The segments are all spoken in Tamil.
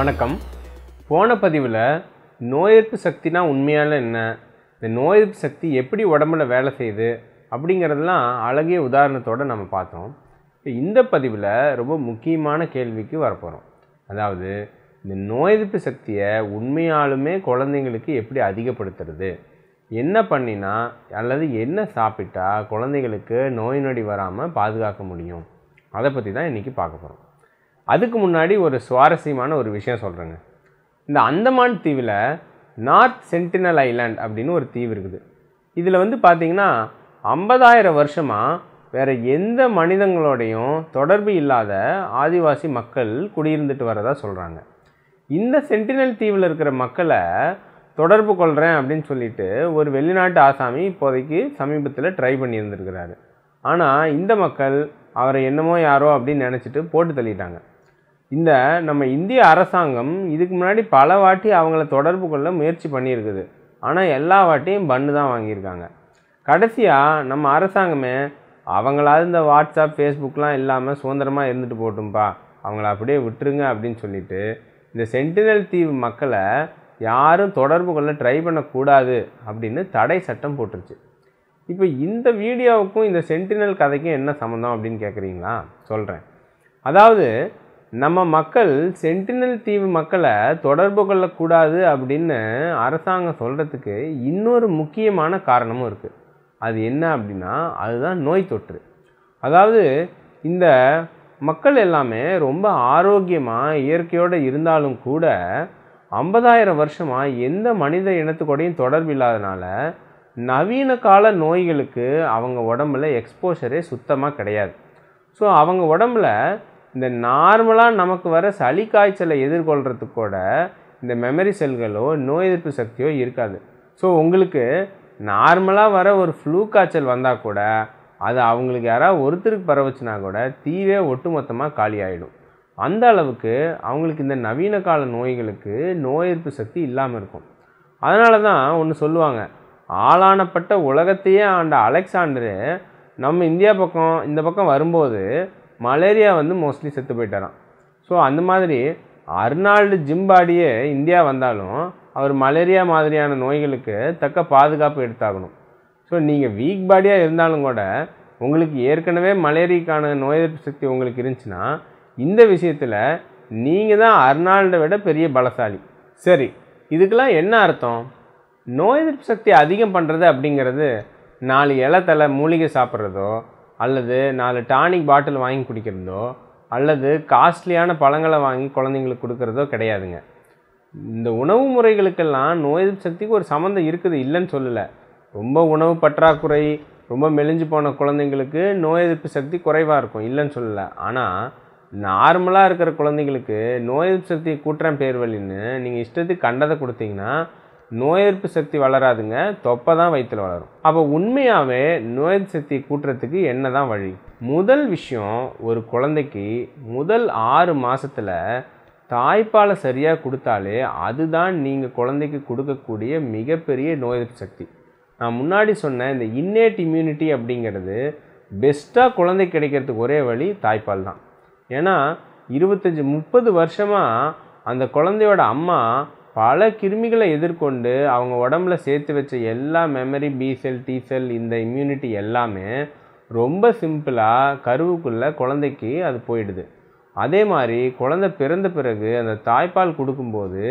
வணக்கம் போன பதிவில் நோய் எதிர்ப்பு சக்தினா உண்மையால் என்ன இந்த நோய் எதிர்ப்பு சக்தி எப்படி உடம்புல வேலை செய்யுது அப்படிங்கிறதெல்லாம் அழகிய உதாரணத்தோடு நம்ம பார்த்தோம் இப்போ இந்த பதிவில் ரொம்ப முக்கியமான கேள்விக்கு வரப்போகிறோம் அதாவது இந்த நோய் எதிர்ப்பு சக்தியை உண்மையாலுமே குழந்தைங்களுக்கு எப்படி அதிகப்படுத்துறது என்ன பண்ணினா அல்லது என்ன சாப்பிட்டா குழந்தைங்களுக்கு நோய் நொடி வராமல் பாதுகாக்க முடியும் அதை பற்றி தான் இன்றைக்கி பார்க்க போகிறோம் அதுக்கு முன்னாடி ஒரு சுவாரஸ்யமான ஒரு விஷயம் சொல்கிறேங்க இந்த அந்தமான் தீவில் நார்த் சென்டினல் ஐலாண்ட் அப்படின்னு ஒரு தீவு இருக்குது இதில் வந்து பார்த்திங்கன்னா ஐம்பதாயிரம் வருஷமாக வேறு எந்த மனிதங்களோடையும் தொடர்பு இல்லாத ஆதிவாசி மக்கள் குடியிருந்துட்டு வரதா சொல்கிறாங்க இந்த சென்டினல் தீவில் இருக்கிற மக்களை தொடர்பு கொள்கிறேன் அப்படின்னு சொல்லிட்டு ஒரு வெளிநாட்டு ஆசாமி இப்போதைக்கு சமீபத்தில் ட்ரை பண்ணியிருந்திருக்கிறாரு ஆனால் இந்த மக்கள் அவரை என்னமோ யாரோ அப்படின்னு நினச்சிட்டு போட்டு தள்ளிட்டாங்க இந்த நம்ம இந்திய அரசாங்கம் இதுக்கு முன்னாடி பல வாட்டி அவங்கள தொடர்பு கொள்ள முயற்சி பண்ணியிருக்குது ஆனால் எல்லா வாட்டியும் பண்ணு தான் வாங்கியிருக்காங்க கடைசியாக நம்ம அரசாங்கமே அவங்களாவது இந்த வாட்ஸ்அப் ஃபேஸ்புக்லாம் இல்லாமல் சுதந்திரமாக இருந்துட்டு போட்டும்பா அவங்கள அப்படியே விட்டுருங்க அப்படின்னு சொல்லிட்டு இந்த சென்டினல் தீவு மக்களை யாரும் தொடர்பு கொள்ள ட்ரை பண்ணக்கூடாது அப்படின்னு தடை சட்டம் போட்டுருச்சு இப்போ இந்த வீடியோவுக்கும் இந்த சென்டினல் கதைக்கும் என்ன சம்மந்தம் அப்படின்னு கேட்குறீங்களா சொல்கிறேன் அதாவது நம்ம மக்கள் சென்டினல் தீவு மக்களை தொடர்பு கொள்ளக்கூடாது அப்படின்னு அரசாங்கம் சொல்கிறதுக்கு இன்னொரு முக்கியமான காரணமும் இருக்குது அது என்ன அப்படின்னா அதுதான் நோய் தொற்று அதாவது இந்த மக்கள் எல்லாமே ரொம்ப ஆரோக்கியமாக இயற்கையோடு இருந்தாலும் கூட ஐம்பதாயிரம் வருஷமாக எந்த மனித இனத்துக்கூடையும் தொடர்பு இல்லாதனால நவீன கால நோய்களுக்கு அவங்க உடம்புல எக்ஸ்போஷரே சுத்தமாக கிடையாது ஸோ அவங்க உடம்புல இந்த நார்மலாக நமக்கு வர சளி காய்ச்சலை எதிர்கொள்கிறது கூட இந்த மெமரி செல்களோ நோய் எதிர்ப்பு சக்தியோ இருக்காது ஸோ உங்களுக்கு நார்மலாக வர ஒரு ஃப்ளூ காய்ச்சல் வந்தால் கூட அது அவங்களுக்கு யாராவது ஒருத்தருக்கு பரவச்சுனா கூட தீவே ஒட்டுமொத்தமாக ஆகிடும் அந்த அளவுக்கு அவங்களுக்கு இந்த நவீன கால நோய்களுக்கு நோய் எதிர்ப்பு சக்தி இல்லாமல் இருக்கும் அதனால தான் ஒன்று சொல்லுவாங்க ஆளானப்பட்ட உலகத்தையே ஆண்ட அலெக்சாண்டரு நம்ம இந்தியா பக்கம் இந்த பக்கம் வரும்போது மலேரியா வந்து மோஸ்ட்லி செத்து போயிட்டாரான் ஸோ அந்த மாதிரி அர்னால்டு ஜிம்பாடியே இந்தியா வந்தாலும் அவர் மலேரியா மாதிரியான நோய்களுக்கு தக்க பாதுகாப்பு எடுத்தாகணும் ஸோ நீங்கள் வீக் பாடியாக இருந்தாலும் கூட உங்களுக்கு ஏற்கனவே மலேரியக்கான நோய் எதிர்ப்பு சக்தி உங்களுக்கு இருந்துச்சுன்னா இந்த விஷயத்தில் நீங்கள் தான் அர்னால்டை விட பெரிய பலசாலி சரி இதுக்கெல்லாம் என்ன அர்த்தம் நோய் எதிர்ப்பு சக்தி அதிகம் பண்ணுறது அப்படிங்கிறது நாலு இலை தலை மூலிகை சாப்பிட்றதோ அல்லது நாலு டானிக் பாட்டில் வாங்கி குடிக்கிறதோ அல்லது காஸ்ட்லியான பழங்களை வாங்கி குழந்தைங்களுக்கு கொடுக்குறதோ கிடையாதுங்க இந்த உணவு முறைகளுக்கெல்லாம் நோய் எதிர்ப்பு சக்திக்கு ஒரு சம்மந்தம் இருக்குது இல்லைன்னு சொல்லலை ரொம்ப உணவு பற்றாக்குறை ரொம்ப மெலிஞ்சு போன குழந்தைங்களுக்கு நோய் எதிர்ப்பு சக்தி குறைவாக இருக்கும் இல்லைன்னு சொல்லலை ஆனால் நார்மலாக இருக்கிற குழந்தைங்களுக்கு நோய் எதிர்ப்பு சக்தியை கூட்டுறேன் பேர் வழின்னு நீங்கள் இஷ்டத்துக்கு கண்டதை கொடுத்தீங்கன்னா நோய் எதிர்ப்பு சக்தி வளராதுங்க தொப்பை தான் வயிற்றில் வளரும் அப்போ உண்மையாகவே நோய் எதிர்ப்பு சக்தி கூட்டுறதுக்கு என்ன தான் வழி முதல் விஷயம் ஒரு குழந்தைக்கு முதல் ஆறு மாதத்தில் தாய்ப்பாலை சரியாக கொடுத்தாலே அதுதான் நீங்கள் குழந்தைக்கு கொடுக்கக்கூடிய மிகப்பெரிய நோய் எதிர்ப்பு சக்தி நான் முன்னாடி சொன்ன இந்த இன்னேட் இம்யூனிட்டி அப்படிங்கிறது பெஸ்ட்டாக குழந்தை கிடைக்கிறதுக்கு ஒரே வழி தாய்ப்பால் தான் ஏன்னா இருபத்தஞ்சி முப்பது வருஷமாக அந்த குழந்தையோட அம்மா பல கிருமிகளை எதிர்கொண்டு அவங்க உடம்புல சேர்த்து வச்ச எல்லா memory B cell T cell இந்த இம்யூனிட்டி எல்லாமே ரொம்ப சிம்பிளாக கருவுக்குள்ளே குழந்தைக்கு அது போயிடுது அதே மாதிரி குழந்தை பிறந்த பிறகு அந்த தாய்ப்பால் கொடுக்கும்போது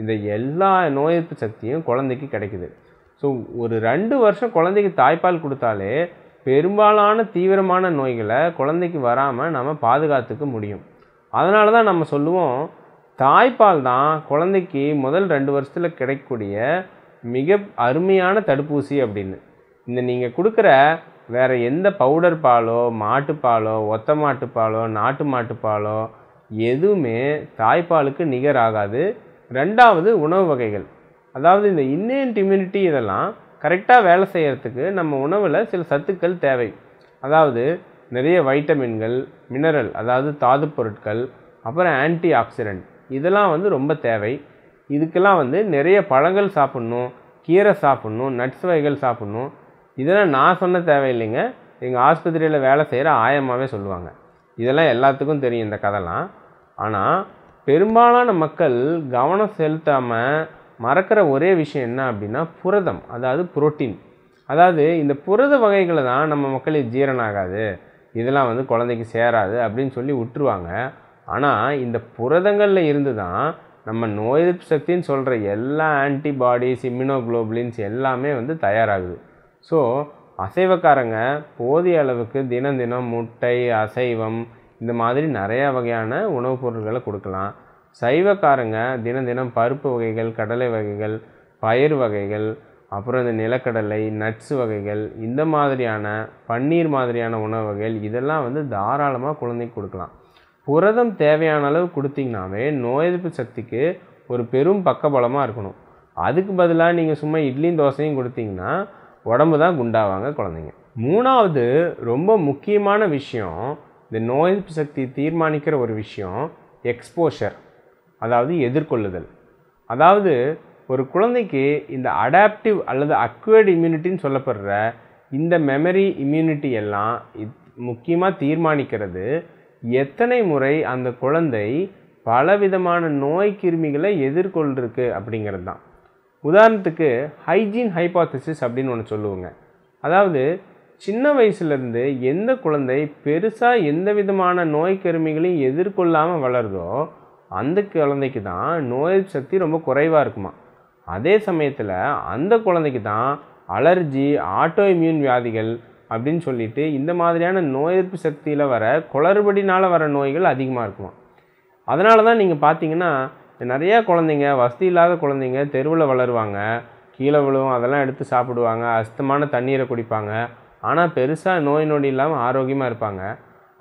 இந்த எல்லா நோய் எதிர்ப்பு சக்தியும் குழந்தைக்கு கிடைக்குது ஸோ ஒரு ரெண்டு வருஷம் குழந்தைக்கு தாய்ப்பால் கொடுத்தாலே பெரும்பாலான தீவிரமான நோய்களை குழந்தைக்கு வராமல் நம்ம பாதுகாத்துக்க முடியும் அதனால தான் நம்ம சொல்லுவோம் தாய்ப்பால் தான் குழந்தைக்கு முதல் ரெண்டு வருஷத்தில் கிடைக்கக்கூடிய மிக அருமையான தடுப்பூசி அப்படின்னு இந்த நீங்கள் கொடுக்குற வேறு எந்த பவுடர் பாலோ மாட்டுப்பாலோ ஒத்த மாட்டுப்பாலோ நாட்டு மாட்டுப்பாலோ எதுவுமே தாய்ப்பாலுக்கு நிகராகாது ரெண்டாவது உணவு வகைகள் அதாவது இந்த இன்னேன்ட் இம்யூனிட்டி இதெல்லாம் கரெக்டாக வேலை செய்கிறதுக்கு நம்ம உணவில் சில சத்துக்கள் தேவை அதாவது நிறைய வைட்டமின்கள் மினரல் அதாவது தாது பொருட்கள் அப்புறம் ஆன்டி ஆக்சிடெண்ட் இதெல்லாம் வந்து ரொம்ப தேவை இதுக்கெல்லாம் வந்து நிறைய பழங்கள் சாப்பிட்ணும் கீரை சாப்பிட்ணும் நட்ஸ் வகைகள் சாப்பிட்ணும் இதெல்லாம் நான் சொன்ன தேவையில்லைங்க எங்கள் ஆஸ்பத்திரியில் வேலை செய்கிற ஆயமாகவே சொல்லுவாங்க இதெல்லாம் எல்லாத்துக்கும் தெரியும் இந்த கதைலாம் ஆனால் பெரும்பாலான மக்கள் கவனம் செலுத்தாமல் மறக்கிற ஒரே விஷயம் என்ன அப்படின்னா புரதம் அதாவது புரோட்டீன் அதாவது இந்த புரத வகைகளை தான் நம்ம மக்களுக்கு ஜீரணம் ஆகாது இதெல்லாம் வந்து குழந்தைக்கு சேராது அப்படின்னு சொல்லி விட்டுருவாங்க ஆனால் இந்த புரதங்களில் இருந்து தான் நம்ம நோய் எதிர்ப்பு சக்தின்னு சொல்கிற எல்லா ஆன்டிபாடிஸ் இம்யூனோக்ளோபுலின்ஸ் எல்லாமே வந்து தயாராகுது ஸோ அசைவக்காரங்க போதிய அளவுக்கு தினம் தினம் முட்டை அசைவம் இந்த மாதிரி நிறையா வகையான உணவுப் பொருட்களை கொடுக்கலாம் சைவக்காரங்க தினம் தினம் பருப்பு வகைகள் கடலை வகைகள் பயிர் வகைகள் அப்புறம் இந்த நிலக்கடலை நட்ஸ் வகைகள் இந்த மாதிரியான பன்னீர் மாதிரியான உணவு வகைகள் இதெல்லாம் வந்து தாராளமாக குழந்தைக்கு கொடுக்கலாம் புரதம் தேவையான அளவு கொடுத்தீங்கனாவே நோய் எதிர்ப்பு சக்திக்கு ஒரு பெரும் பக்கபலமாக இருக்கணும் அதுக்கு பதிலாக நீங்கள் சும்மா இட்லியும் தோசையும் கொடுத்தீங்கன்னா உடம்பு தான் குண்டாவாங்க குழந்தைங்க மூணாவது ரொம்ப முக்கியமான விஷயம் இந்த நோய் எதிர்ப்பு சக்தி தீர்மானிக்கிற ஒரு விஷயம் எக்ஸ்போஷர் அதாவது எதிர்கொள்ளுதல் அதாவது ஒரு குழந்தைக்கு இந்த அடாப்டிவ் அல்லது அக்வேர்டு இம்யூனிட்டின்னு சொல்லப்படுற இந்த மெமரி இம்யூனிட்டி எல்லாம் முக்கியமாக தீர்மானிக்கிறது எத்தனை முறை அந்த குழந்தை பலவிதமான நோய் கிருமிகளை எதிர்கொள்ளிருக்கு அப்படிங்கிறது தான் உதாரணத்துக்கு ஹைஜீன் ஹைபாத்திசிஸ் அப்படின்னு ஒன்று சொல்லுவோங்க அதாவது சின்ன வயசுலேருந்து எந்த குழந்தை பெருசாக எந்த விதமான நோய் கிருமிகளையும் எதிர்கொள்ளாமல் வளருதோ அந்த குழந்தைக்கு தான் நோய் சக்தி ரொம்ப குறைவாக இருக்குமா அதே சமயத்தில் அந்த குழந்தைக்கு தான் அலர்ஜி ஆட்டோ இம்யூன் வியாதிகள் அப்படின்னு சொல்லிட்டு இந்த மாதிரியான நோய் எதிர்ப்பு சக்தியில் வர குளறுபடினால் வர நோய்கள் அதிகமாக இருக்குமா அதனால தான் நீங்கள் பார்த்தீங்கன்னா நிறையா குழந்தைங்க வசதி இல்லாத குழந்தைங்க தெருவில் வளருவாங்க கீழே விழுவும் அதெல்லாம் எடுத்து சாப்பிடுவாங்க அஸ்தமான தண்ணீரை குடிப்பாங்க ஆனால் பெருசாக நோய் நொடி இல்லாமல் ஆரோக்கியமாக இருப்பாங்க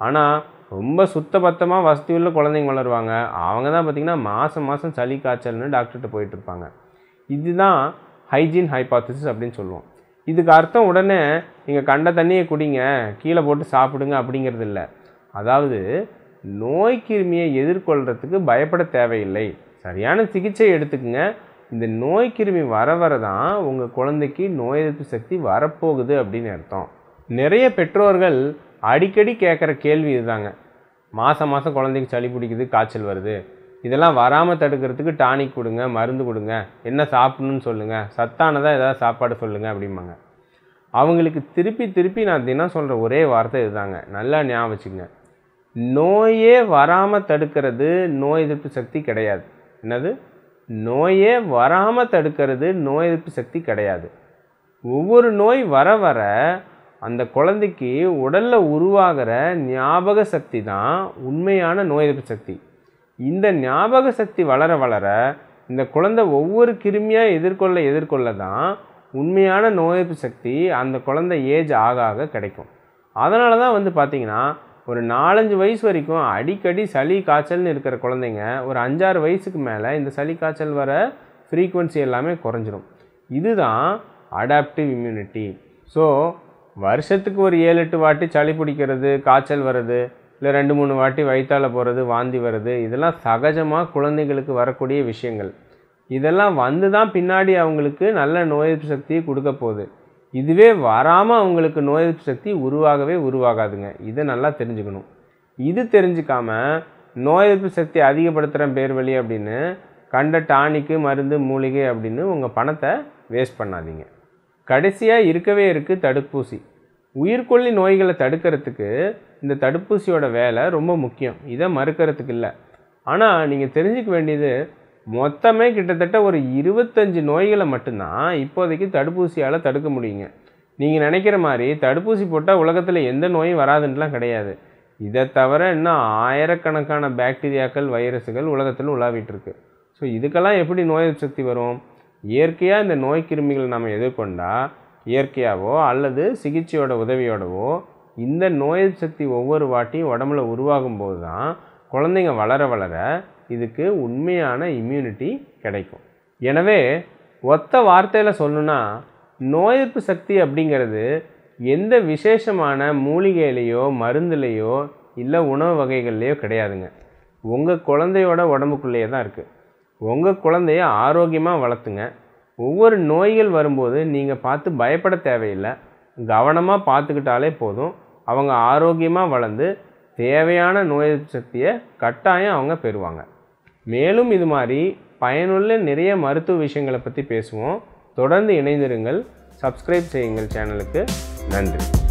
ஆனால் ரொம்ப சுத்த பத்தமாக வசதி உள்ள குழந்தைங்க வளருவாங்க அவங்க தான் பார்த்திங்கன்னா மாதம் மாதம் சளி காய்ச்சல்னு டாக்டர்கிட்ட போயிட்டுருப்பாங்க இதுதான் ஹைஜீன் ஹைபாத்திசிஸ் அப்படின்னு சொல்லுவோம் இதுக்கு அர்த்தம் உடனே நீங்கள் கண்ட தண்ணியை குடிங்க கீழே போட்டு சாப்பிடுங்க அப்படிங்கிறது இல்லை அதாவது நோய் கிருமியை எதிர்கொள்கிறதுக்கு பயப்பட தேவையில்லை சரியான சிகிச்சை எடுத்துக்கங்க இந்த நோய் கிருமி வர வர தான் உங்கள் குழந்தைக்கு நோய் எதிர்ப்பு சக்தி வரப்போகுது அப்படின்னு அர்த்தம் நிறைய பெற்றோர்கள் அடிக்கடி கேட்குற கேள்வி இதுதாங்க மாதம் மாதம் குழந்தைக்கு சளி பிடிக்குது காய்ச்சல் வருது இதெல்லாம் வராமல் தடுக்கிறதுக்கு டானிக் கொடுங்க மருந்து கொடுங்க என்ன சாப்பிட்ணுன்னு சொல்லுங்கள் சத்தானதாக ஏதாவது சாப்பாடு சொல்லுங்கள் அப்படிம்பாங்க அவங்களுக்கு திருப்பி திருப்பி நான் தினம் சொல்கிற ஒரே வார்த்தை இதுதாங்க நல்லா ஞாபகம் வச்சுங்க நோயே வராமல் தடுக்கிறது நோய் எதிர்ப்பு சக்தி கிடையாது என்னது நோயே வராமல் தடுக்கிறது நோய் எதிர்ப்பு சக்தி கிடையாது ஒவ்வொரு நோய் வர வர அந்த குழந்தைக்கு உடலில் உருவாகிற ஞாபக சக்தி தான் உண்மையான நோய் எதிர்ப்பு சக்தி இந்த ஞாபக சக்தி வளர வளர இந்த குழந்தை ஒவ்வொரு கிருமியாக எதிர்கொள்ள எதிர்கொள்ள தான் உண்மையான நோயெதிர்ப்பு சக்தி அந்த குழந்தை ஏஜ் ஆக ஆக கிடைக்கும் அதனால தான் வந்து பார்த்திங்கன்னா ஒரு நாலஞ்சு வயசு வரைக்கும் அடிக்கடி சளி காய்ச்சல்னு இருக்கிற குழந்தைங்க ஒரு அஞ்சாறு வயசுக்கு மேலே இந்த சளி காய்ச்சல் வர ஃப்ரீக்குவென்சி எல்லாமே குறைஞ்சிரும் இதுதான் அடாப்டிவ் இம்யூனிட்டி ஸோ வருஷத்துக்கு ஒரு ஏழு எட்டு வாட்டி சளி பிடிக்கிறது காய்ச்சல் வர்றது இல்லை ரெண்டு மூணு வாட்டி வயிற்றால் போகிறது வாந்தி வர்றது இதெல்லாம் சகஜமாக குழந்தைகளுக்கு வரக்கூடிய விஷயங்கள் இதெல்லாம் வந்து தான் பின்னாடி அவங்களுக்கு நல்ல நோய் எதிர்ப்பு சக்தியை கொடுக்க போகுது இதுவே வராமல் அவங்களுக்கு நோய் எதிர்ப்பு சக்தி உருவாகவே உருவாகாதுங்க இதை நல்லா தெரிஞ்சுக்கணும் இது தெரிஞ்சுக்காமல் நோய் எதிர்ப்பு சக்தி அதிகப்படுத்துகிற பேர் வழி அப்படின்னு கண்ட டானிக்கு மருந்து மூலிகை அப்படின்னு உங்கள் பணத்தை வேஸ்ட் பண்ணாதீங்க கடைசியாக இருக்கவே இருக்குது தடுப்பூசி உயிர்கொல்லி நோய்களை தடுக்கிறதுக்கு இந்த தடுப்பூசியோட வேலை ரொம்ப முக்கியம் இதை மறுக்கிறதுக்கு இல்லை ஆனால் நீங்கள் தெரிஞ்சுக்க வேண்டியது மொத்தமே கிட்டத்தட்ட ஒரு இருபத்தஞ்சி நோய்களை மட்டும்தான் இப்போதைக்கு தடுப்பூசியால் தடுக்க முடியுங்க நீங்கள் நினைக்கிற மாதிரி தடுப்பூசி போட்டால் உலகத்தில் எந்த நோயும் வராதுன்றலாம் கிடையாது இதை தவிர இன்னும் ஆயிரக்கணக்கான பாக்டீரியாக்கள் வைரஸுகள் உலகத்தில் உலாவிட்டுருக்கு ஸோ இதுக்கெல்லாம் எப்படி நோய் சக்தி வரும் இயற்கையாக இந்த நோய் கிருமிகளை நம்ம எதிர்கொண்டால் இயற்கையாகவோ அல்லது சிகிச்சையோட உதவியோடவோ இந்த நோய் சக்தி ஒவ்வொரு வாட்டியும் உடம்புல உருவாகும் போது தான் குழந்தைங்க வளர வளர இதுக்கு உண்மையான இம்யூனிட்டி கிடைக்கும் எனவே ஒத்த வார்த்தையில் சொல்லணுன்னா நோய் எதிர்ப்பு சக்தி அப்படிங்கிறது எந்த விசேஷமான மூலிகையிலையோ மருந்துலேயோ இல்லை உணவு வகைகள்லையோ கிடையாதுங்க உங்கள் குழந்தையோட உடம்புக்குள்ளேயே தான் இருக்குது உங்கள் குழந்தைய ஆரோக்கியமாக வளர்த்துங்க ஒவ்வொரு நோய்கள் வரும்போது நீங்கள் பார்த்து பயப்பட தேவையில்லை கவனமாக பார்த்துக்கிட்டாலே போதும் அவங்க ஆரோக்கியமாக வளர்ந்து தேவையான நோய் சக்தியை கட்டாயம் அவங்க பெறுவாங்க மேலும் இது மாதிரி பயனுள்ள நிறைய மருத்துவ விஷயங்களை பற்றி பேசுவோம் தொடர்ந்து இணைந்திருங்கள் சப்ஸ்கிரைப் செய்யுங்கள் சேனலுக்கு நன்றி